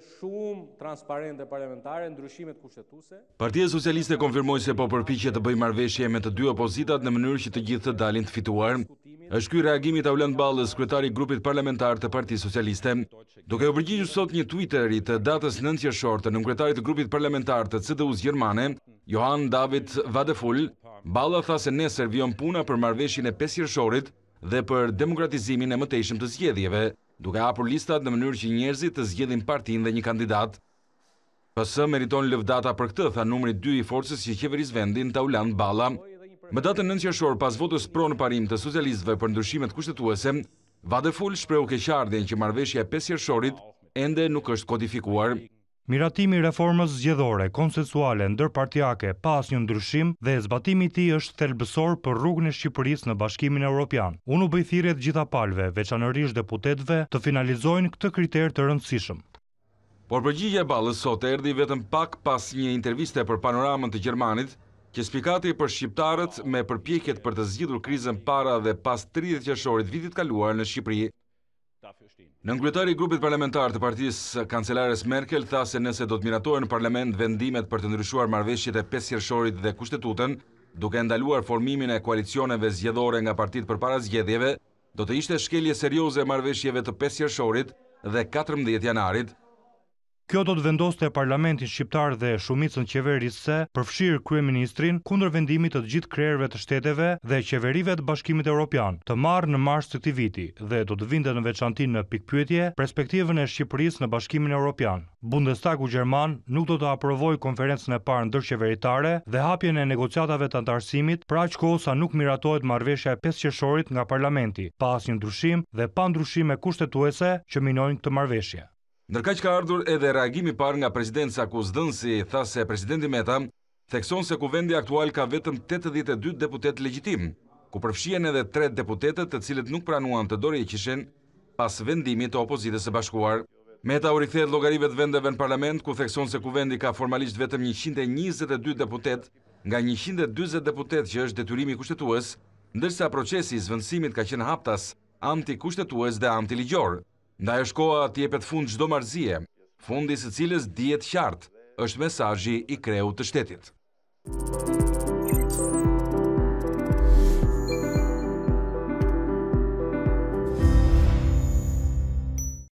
shumë transparente parlamentare, ndryshimet kushtetuse. Partia Socialiste konfirmoj se po përpiqe të bëj marveshje me të dy opozitat në mënyrë që të gjithë të dalin të fituar. është ky reagimi të Aulën Balës, kretari grupit parlamentar të Parti Socialiste. Duke u përgjigjë sot një Twitteri të datës 9 qërshorte në të grupit parlamentar të CDU-s Gjermane, Johan David Vadeful, Balë tha se ne servion puna për marveshjën e 5 qërshorit dhe për demokratizimin e mëtejshëm të zgjedhjeve duke apur listat në mënyrë që njerëzit të zgjedhin partin dhe një kandidat. Pësë meriton lëvdata për këtë, tha numri 2 i forcës që qeveris vendin Taulan Bala. Më datën nënë qërshorë pas votës pro në parim të socialistëve për ndryshimet kushtetuese, vadeful shpreu keqardhjen që marveshja e pesjërshorit ende nuk është kodifikuar. Miratimi reformës zgjedhore, konsensuale, ndërpartjake, pas një ndryshim dhe zbatimi ti është thelbësor për rrugën e Shqipëris në bashkimin e Europian. Unë u bëjthirjet gjitha palve, veçanërish deputetve, të finalizojnë këtë kriter të rëndësishëm. Por përgjigje e balës sot erdi vetëm pak pas një interviste për panoramën të Gjermanit, që spikati për Shqiptarët me përpjekjet për të zgjidhur krizën para dhe pas 30 qëshorit vitit kaluar në Shqipëri, Në ngryetari i grupit parlamentar të partisë kancelares Merkel tha se nëse do të miratohen në parlament vendimet për të ndryshuar marrëveshjet e pesqershorit dhe kushtetutën, duke ndaluar formimin e koalicioneve zgjedhore nga partitë përpara zgjedhjeve, do të ishte shkelje serioze e marrëveshjeve të pesqershorit dhe 14 janarit, Kjo do të vendoste parlamentin shqiptar dhe shumicën qeverisë se përfshirë kryeministrin kundër vendimit të gjithë krerëve të shteteve dhe qeverive të bashkimit e Europian të marë në marsë të këti viti dhe do të vinde në veçantin në pikpyetje perspektivën e Shqipërisë në bashkimin e Europian. Bundestagu Gjerman nuk do të aprovoj konferencën e parë ndër qeveritare dhe hapjen e negociatave të antarësimit pra që kosa nuk miratojt marveshja e 5 nga parlamenti, pas një ndryshim dhe pa ndryshime kushtetuese që minojnë këtë marveshje. Nërka që ka ardhur edhe reagimi parë nga prezidenca ku si tha se prezidenti Meta, thekson se kuvendi aktual ka vetëm 82 deputet legjitim, ku përfshien edhe 3 deputetet të cilët nuk pranuan të dorje qishen pas vendimit të opozitës e bashkuar. Meta u rikthejet logarive të vendeve në parlament, ku thekson se kuvendi ka formalisht vetëm 122 deputet nga 120 deputet që është detyrimi kushtetues, ndërsa procesi zvëndësimit ka qenë haptas anti-kushtetues dhe anti-ligjorë. Nda e shkoa të jepet fund gjdo marzie, fundi së cilës djetë qartë, është mesajji i kreu të shtetit.